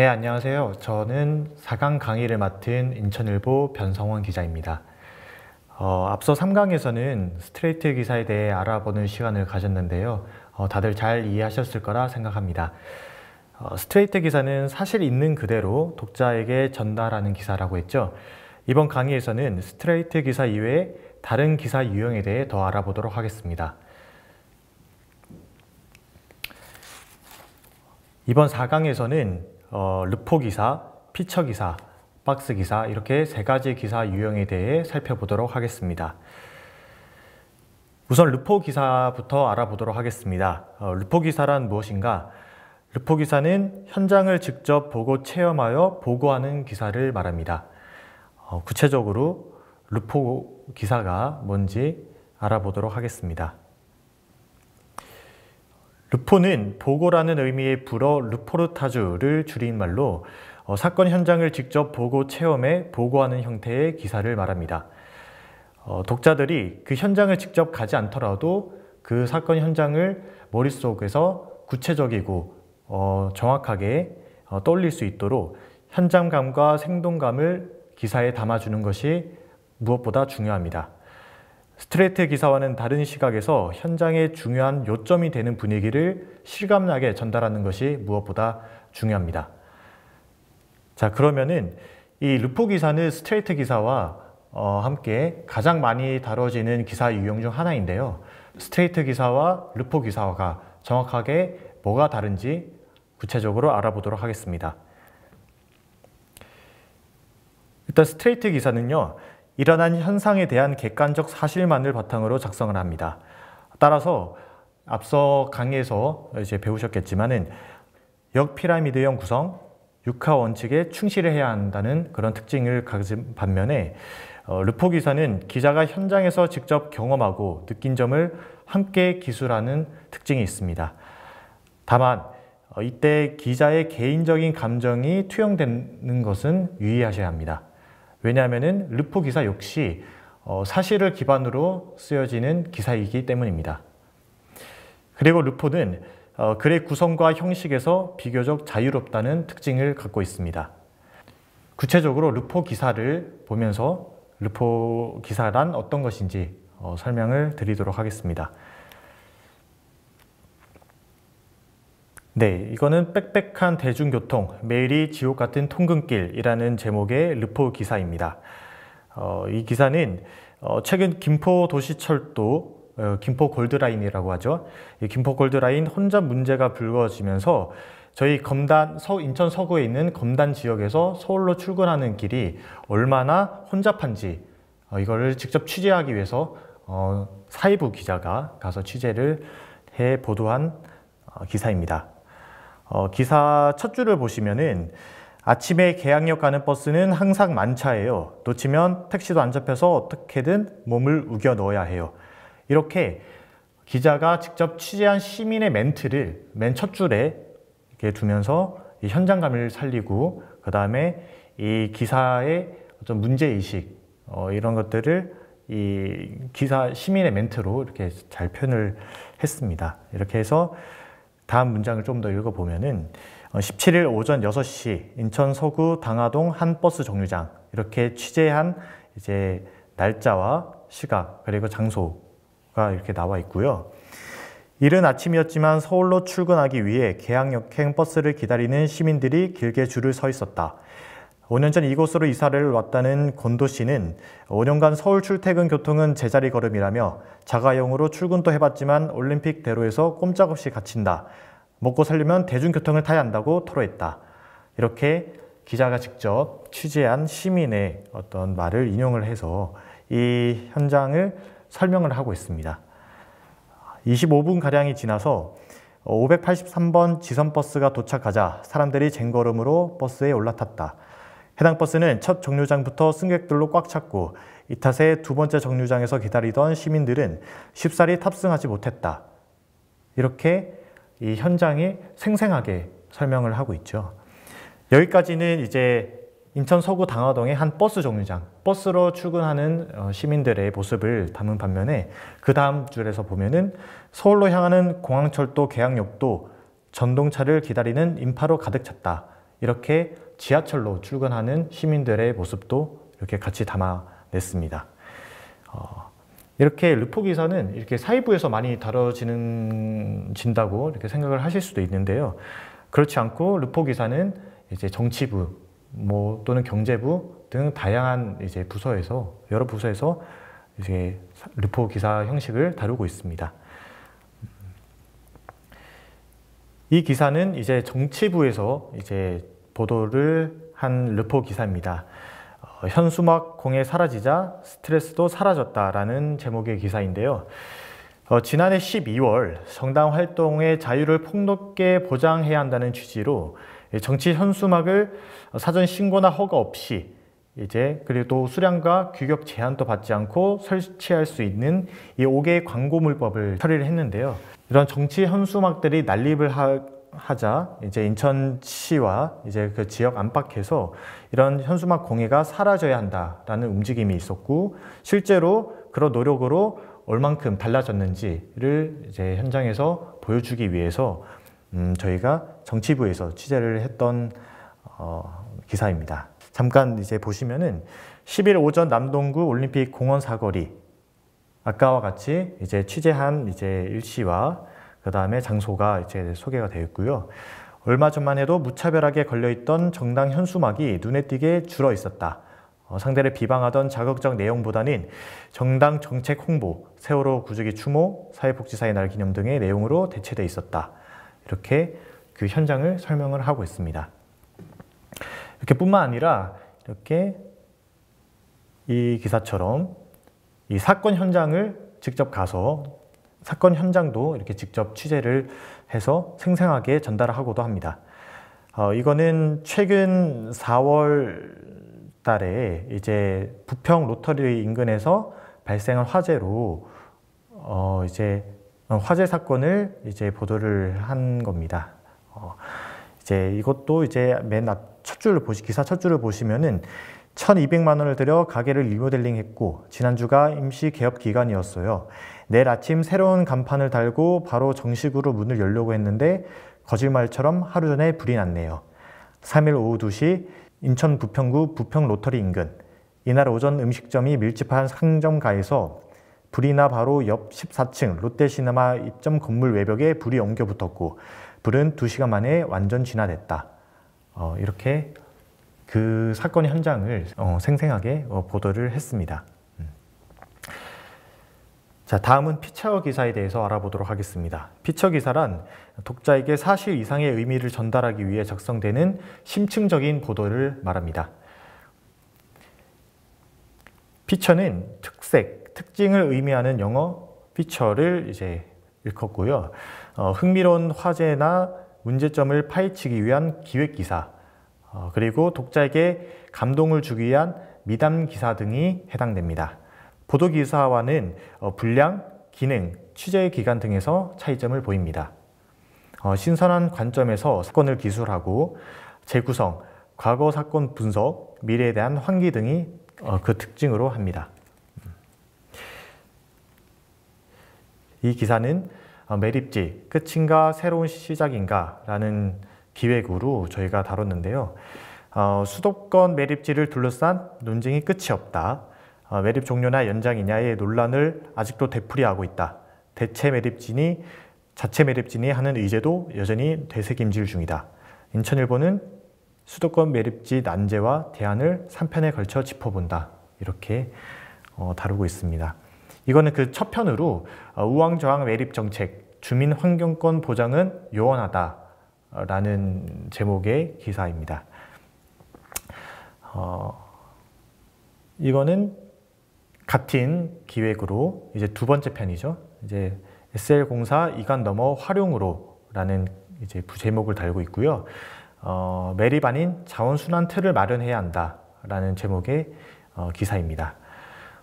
네, 안녕하세요. 저는 4강 강의를 맡은 인천일보 변성원 기자입니다. 어, 앞서 3강에서는 스트레이트 기사에 대해 알아보는 시간을 가졌는데요. 어, 다들 잘 이해하셨을 거라 생각합니다. 어, 스트레이트 기사는 사실 있는 그대로 독자에게 전달하는 기사라고 했죠. 이번 강의에서는 스트레이트 기사 이외에 다른 기사 유형에 대해 더 알아보도록 하겠습니다. 이번 4강에서는 어, 르포 기사, 피처 기사, 박스 기사 이렇게 세 가지 기사 유형에 대해 살펴보도록 하겠습니다. 우선 르포 기사부터 알아보도록 하겠습니다. 어, 르포 기사란 무엇인가? 르포 기사는 현장을 직접 보고 체험하여 보고하는 기사를 말합니다. 어, 구체적으로 르포 기사가 뭔지 알아보도록 하겠습니다. 루포는 보고라는 의미의 불어 루포르타주를 줄인 말로 어, 사건 현장을 직접 보고 체험해 보고하는 형태의 기사를 말합니다. 어, 독자들이 그 현장을 직접 가지 않더라도 그 사건 현장을 머릿속에서 구체적이고 어, 정확하게 어, 떠올릴 수 있도록 현장감과 생동감을 기사에 담아주는 것이 무엇보다 중요합니다. 스트레이트 기사와는 다른 시각에서 현장의 중요한 요점이 되는 분위기를 실감나게 전달하는 것이 무엇보다 중요합니다. 자, 그러면은 이 루포 기사는 스트레이트 기사와 어, 함께 가장 많이 다뤄지는 기사 유형 중 하나인데요. 스트레이트 기사와 루포 기사가 정확하게 뭐가 다른지 구체적으로 알아보도록 하겠습니다. 일단 스트레이트 기사는요. 일어난 현상에 대한 객관적 사실만을 바탕으로 작성을 합니다. 따라서 앞서 강의에서 이제 배우셨겠지만은 역피라미드형 구성, 육하 원칙에 충실을 해야 한다는 그런 특징을 가진 반면에 어, 르포 기사는 기자가 현장에서 직접 경험하고 느낀 점을 함께 기술하는 특징이 있습니다. 다만 어, 이때 기자의 개인적인 감정이 투영되는 것은 유의하셔야 합니다. 왜냐하면 르포 기사 역시 어, 사실을 기반으로 쓰여지는 기사이기 때문입니다. 그리고 르포는 어, 글의 구성과 형식에서 비교적 자유롭다는 특징을 갖고 있습니다. 구체적으로 르포 기사를 보면서 르포 기사란 어떤 것인지 어, 설명을 드리도록 하겠습니다. 네, 이거는 빽빽한 대중교통, 매일이 지옥 같은 통근길이라는 제목의 르포 기사입니다. 어, 이 기사는 어, 최근 김포 도시철도 어, 김포 골드라인이라고 하죠. 이 김포 골드라인 혼잡 문제가 불거지면서 저희 검단 서, 인천 서구에 있는 검단 지역에서 서울로 출근하는 길이 얼마나 혼잡한지 어, 이거를 직접 취재하기 위해서 어, 사회부 기자가 가서 취재를 해 보도한 어, 기사입니다. 어, 기사 첫 줄을 보시면은 아침에 계양역 가는 버스는 항상 만차예요. 놓치면 택시도 안 잡혀서 어떻게든 몸을 우겨 넣어야 해요. 이렇게 기자가 직접 취재한 시민의 멘트를 맨 첫 줄에 이렇게 두면서 현장감을 살리고 그 다음에 이 기사의 어떤 문제의식 어, 이런 것들을 이 기사 시민의 멘트로 이렇게 잘 표현을 했습니다. 이렇게 해서 다음 문장을 좀 더 읽어보면은 17일 어, 오전 6시 인천 서구 당화동한 버스 정류장 이렇게 취재한 이제 날짜와 시각 그리고 장소가 이렇게 나와 있고요. 이른 아침이었지만 서울로 출근하기 위해 계양역행 버스를 기다리는 시민들이 길게 줄을 서 있었다. 5년 전 이곳으로 이사를 왔다는 곤도 씨는 5년간 서울 출퇴근 교통은 제자리 걸음이라며 자가용으로 출근도 해봤지만 올림픽 대로에서 꼼짝없이 갇힌다. 먹고 살려면 대중교통을 타야 한다고 토로했다. 이렇게 기자가 직접 취재한 시민의 어떤 말을 인용을 해서 이 현장을 설명을 하고 있습니다. 25분가량이 지나서 583번 지선버스가 도착하자 사람들이 쟁걸음으로 버스에 올라탔다. 해당 버스는 첫 정류장부터 승객들로 꽉 찼고 이 탓에 두 번째 정류장에서 기다리던 시민들은 쉽사리 탑승하지 못했다. 이렇게 이 현장이 생생하게 설명을 하고 있죠. 여기까지는 이제 인천 서구 당화동의 한 버스 정류장, 버스로 출근하는 어, 시민들의 모습을 담은 반면에 그 다음 줄에서 보면은 서울로 향하는 공항철도 계양역도 전동차를 기다리는 인파로 가득 찼다. 이렇게 지하철로 출근하는 시민들의 모습도 이렇게 같이 담아냈습니다. 어... 이렇게 르포 기사는 이렇게 사이부에서 많이 다뤄지는 진다고 이렇게 생각을 하실 수도 있는데요. 그렇지 않고 르포 기사는 이제 정치부 뭐 또는 경제부 등 다양한 이제 부서에서 여러 부서에서 이제 르포 기사 형식을 다루고 있습니다. 이 기사는 이제 정치부에서 이제 보도를 한 르포 기사입니다. 어, 현수막 공해 사라지자 스트레스도 사라졌다라는 제목의 기사인데요. 어, 지난해 12월 정당 활동의 자유를 폭넓게 보장해야 한다는 취지로 정치 현수막을 사전 신고나 허가 없이 이제 그리고 수량과 규격 제한도 받지 않고 설치할 수 있는 이 5개의 광고물법을 처리를 했는데요. 이런 정치 현수막들이 난립을 하, 하자 이제 인천시와 이제 그 지역 안팎에서 이런 현수막 공예가 사라져야 한다라는 움직임이 있었고 실제로 그런 노력으로 얼만큼 달라졌는지를 이제 현장에서 보여주기 위해서 음, 저희가 정치부에서 취재를 했던 어, 기사입니다. 잠깐 이제 보시면은 10일 오전 남동구 올림픽 공원 사거리 아까와 같이 이제 취재한 이제 일시와 그 다음에 장소가 이제 소개가 되어 있고요. 얼마 전만 해도 무차별하게 걸려있던 정당 현수막이 눈에 띄게 줄어 있었다. 어, 상대를 비방하던 자극적 내용보다는 정당 정책 홍보, 세월호 구조기 추모, 사회복지사의 날 기념 등의 내용으로 대체돼 있었다. 이렇게 그 현장을 설명을 하고 있습니다. 이렇게 뿐만 아니라 이렇게 이 기사처럼 이 사건 현장을 직접 가서 사건 현장도 이렇게 직접 취재를 해서 생생하게 전달하고도 합니다. 어, 이거는 최근 4월 달에 이제 부평 로터리 인근에서 발생한 화재로 어, 이제 화재 사건을 이제 보도를 한 겁니다. 어, 이제 이것도 이제 맨첫 줄을 보시 기사 첫 줄을 보시면은 1200만 원을 들여 가게를 리모델링했고 지난주가 임시 개업 기간이었어요. 내일 아침 새로운 간판을 달고 바로 정식으로 문을 열려고 했는데 거짓말처럼 하루 전에 불이 났네요. 3일 오후 2시 인천 부평구 부평 로터리 인근 이날 오전 음식점이 밀집한 상점가에서 불이 나 바로 옆 14층 롯데시네마 입점 건물 외벽에 불이 엉겨 붙었고 불은 2시간 만에 완전 진화됐다. 어, 이렇게 그 사건 현장을 어, 생생하게 어, 보도를 했습니다. 음. 자, 다음은 피처 기사에 대해서 알아보도록 하겠습니다. 피처 기사란 독자에게 사실 이상의 의미를 전달하기 위해 작성되는 심층적인 보도를 말합니다. 피처는 특색, 특징을 의미하는 영어 피처를 이제 읽었고요. 어, 흥미로운 화제나 문제점을 파헤치기 위한 기획 기사, 어, 그리고 독자에게 감동을 주기 위한 미담 기사 등이 해당됩니다. 보도 기사와는 어, 분량, 기능, 취재 기간 등에서 차이점을 보입니다. 어, 신선한 관점에서 사건을 기술하고 재구성, 과거 사건 분석, 미래에 대한 환기 등이 그 특징으로 합니다. 이 기사는 매립지, 끝인가 새로운 시작인가 라는 기획으로 저희가 다뤘는데요. 어, 수도권 매립지를 둘러싼 논쟁이 끝이 없다. 어, 매립 종료나 연장이냐의 논란을 아직도 되풀이하고 있다. 대체 매립진이 자체 매립진이 하는 의제도 여전히 되새김질 중이다. 인천일보는 수도권 매립지 난제와 대안을 3편에 걸쳐 짚어본다. 이렇게 어, 다루고 있습니다. 이거는 그 첫 편으로 어, 우왕좌왕 매립 정책, 주민 환경권 보장은 요원하다 라는 제목의 기사입니다. 어, 이거는 같은 기획으로 이제 두 번째 편이죠. 이제 SL 공사 이간 넘어 활용으로라는 이제 부제목을 달고 있고요. 어, 매립 아닌 자원순환 틀을 마련해야 한다라는 제목의 어, 기사입니다.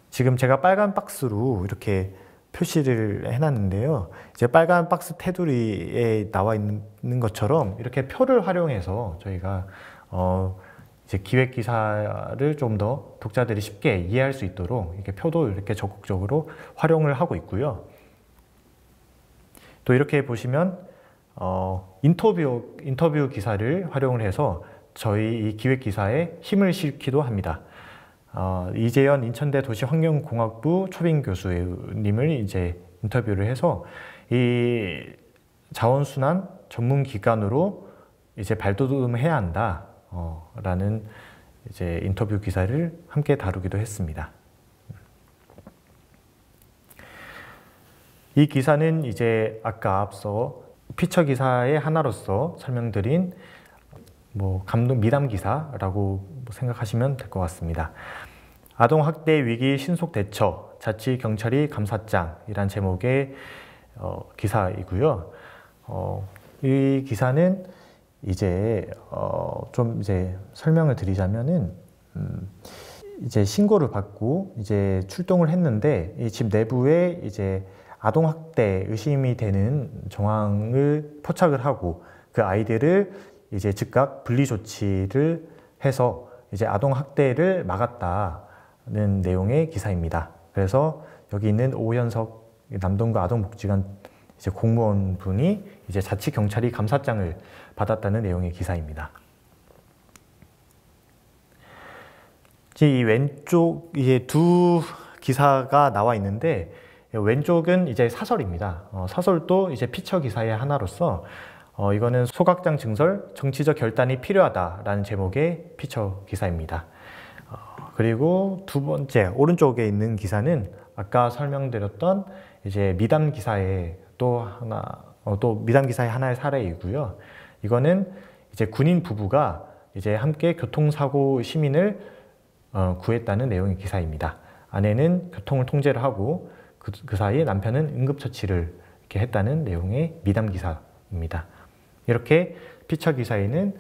지금 제가 빨간 박스로 이렇게 표시를 해놨는데요. 이제 빨간 박스 테두리에 나와 있는 것처럼 이렇게 표를 활용해서 저희가 어 이제 기획 기사를 좀 더 독자들이 쉽게 이해할 수 있도록 이렇게 표도 이렇게 적극적으로 활용을 하고 있고요. 또 이렇게 보시면 어 인터뷰 인터뷰 기사를 활용을 해서 저희 이 기획 기사에 힘을 실기도 합니다. 어, 이재현 인천대 도시환경공학부 초빙 교수님을 이제 인터뷰를 해서 이 자원순환 전문 기관으로 이제 발돋움해야 한다라는 어, 이제 인터뷰 기사를 함께 다루기도 했습니다. 이 기사는 이제 아까 앞서 피처 기사의 하나로서 설명드린 뭐 감동 미담 기사라고 생각하시면 될 것 같습니다. 아동학대 위기 신속 대처 자치 경찰이 감사장이란 제목의 어, 기사이고요. 어, 이 기사는 이제 어, 좀 이제 설명을 드리자면은 음, 이제 신고를 받고 이제 출동을 했는데 이 집 내부에 이제 아동 학대 의심이 되는 정황을 포착을 하고 그 아이들을 이제 즉각 분리 조치를 해서 이제 아동 학대를 막았다. 는 내용의 기사입니다. 그래서 여기 있는 오연석 남동구 아동복지관 이제 공무원 분이 이제 자치 경찰이 감사장을 받았다는 내용의 기사입니다. 이 왼쪽 이제 두 기사가 나와 있는데 왼쪽은 이제 사설입니다. 어, 사설도 이제 피처 기사의 하나로서 어, 이거는 소각장 증설 정치적 결단이 필요하다라는 제목의 피처 기사입니다. 그리고 두 번째 오른쪽에 있는 기사는 아까 설명드렸던 이제 미담 기사의 또 하나 어, 또 미담 기사의 하나의 사례이고요. 이거는 이제 군인 부부가 이제 함께 교통사고 시민을 어, 구했다는 내용의 기사입니다. 아내는 교통을 통제를 하고 그, 그 사이에 남편은 응급처치를 이렇게 했다는 내용의 미담 기사입니다. 이렇게 피처 기사에는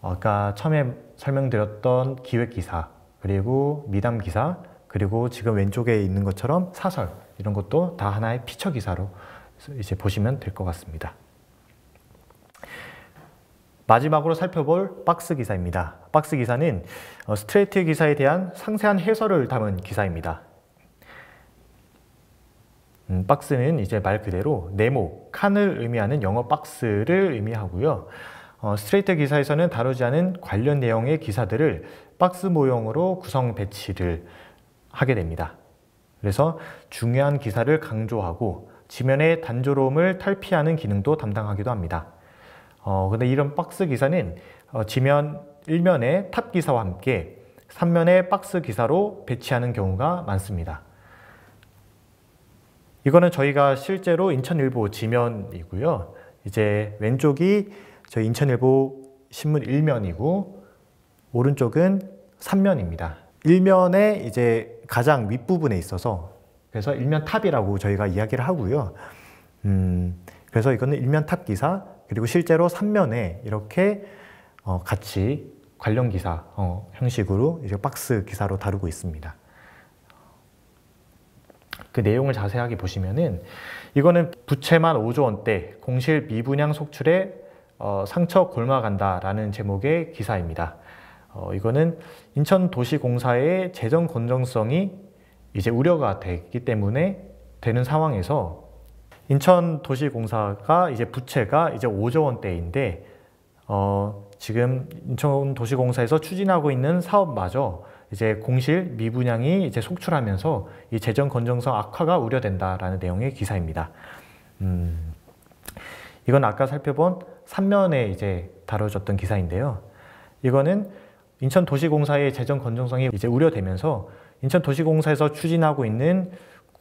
아까 처음에 설명드렸던 기획 기사 그리고 미담 기사, 그리고 지금 왼쪽에 있는 것처럼 사설 이런 것도 다 하나의 피처 기사로 이제 보시면 될 것 같습니다. 마지막으로 살펴볼 박스 기사입니다. 박스 기사는 어, 스트레이트 기사에 대한 상세한 해설을 담은 기사입니다. 음, 박스는 이제 말 그대로 네모, 칸을 의미하는 영어 박스를 의미하고요. 어, 스트레이트 기사에서는 다루지 않은 관련 내용의 기사들을 박스 모형으로 구성 배치를 하게 됩니다. 그래서 중요한 기사를 강조하고 지면의 단조로움을 탈피하는 기능도 담당하기도 합니다. 어, 근데 이런 박스 기사는 어, 지면 1면의 탑 기사와 함께 3면의 박스 기사로 배치하는 경우가 많습니다. 이거는 저희가 실제로 인천일보 지면이고요. 이제 왼쪽이 저희 인천일보 신문 1면이고 오른쪽은 3면입니다. 1면의 이제 가장 윗부분에 있어서 그래서 1면 탑이라고 저희가 이야기를 하고요. 음, 그래서 이거는 1면 탑 기사 그리고 실제로 3면에 이렇게 어, 같이 관련 기사 어, 형식으로 이제 박스 기사로 다루고 있습니다. 그 내용을 자세하게 보시면은 이거는 부채만 5조 원대 공실 미분양 속출에 어, 상처 골마간다라는 제목의 기사입니다. 어, 이거는 인천도시공사의 재정 건전성이 이제 우려가 되기 때문에 되는 상황에서 인천도시공사가 이제 부채가 이제 5조 원대인데 어, 지금 인천도시공사에서 추진하고 있는 사업마저 이제 공실 미분양이 이제 속출하면서 이 재정 건전성 악화가 우려된다라는 내용의 기사입니다. 음, 이건 아까 살펴본 3면에 이제 다뤄졌던 기사인데요. 이거는 인천도시공사의 재정 건전성이 이제 우려되면서 인천도시공사에서 추진하고 있는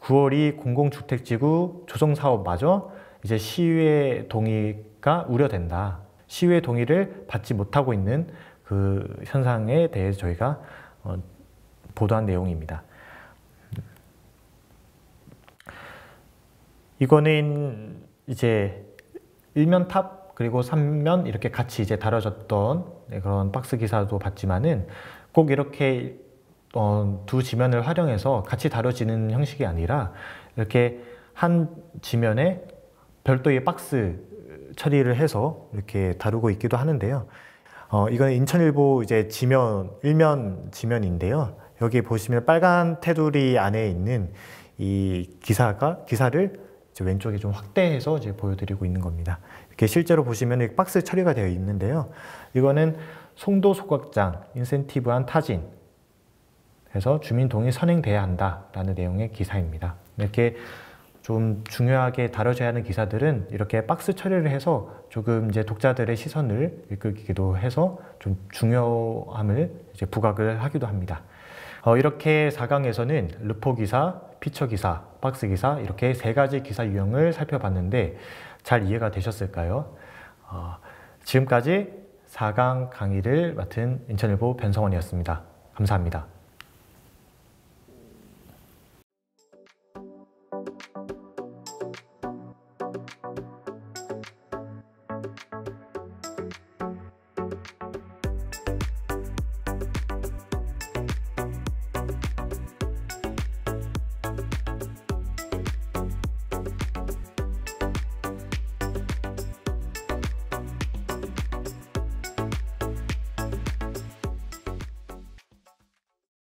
9월이 공공주택지구 조성사업마저 이제 시의회 동의가 우려된다. 시의회 동의를 받지 못하고 있는 그 현상에 대해 서 저희가 어, 보도한 내용입니다. 이거는 이제 1면 탑 그리고 3면 이렇게 같이 이제 다뤄졌던 네, 그런 박스 기사도 봤지만은 꼭 이렇게 어, 두 지면을 활용해서 같이 다뤄지는 형식이 아니라 이렇게 한 지면에 별도의 박스 처리를 해서 이렇게 다루고 있기도 하는데요. 어, 이건 인천일보 이제 지면, 일면 지면인데요. 여기 보시면 빨간 테두리 안에 있는 이 기사가, 기사를 왼쪽에 좀 확대해서 이제 보여드리고 있는 겁니다. 실제로 보시면 박스 처리가 되어 있는데요. 이거는 송도 소각장 인센티브한 타진 해서 주민 동의 선행돼야 한다라는 내용의 기사입니다. 이렇게 좀 중요하게 다뤄져야 하는 기사들은 이렇게 박스 처리를 해서 조금 이제 독자들의 시선을 이끌기도 해서 좀 중요함을 이제 부각을 하기도 합니다. 어, 이렇게 4강에서는 르포 기사, 피처 기사, 박스 기사 이렇게 세 가지 기사 유형을 살펴봤는데 잘 이해가 되셨을까요? 어, 지금까지 4강 강의를 맡은 인천일보 변성원이었습니다. 감사합니다.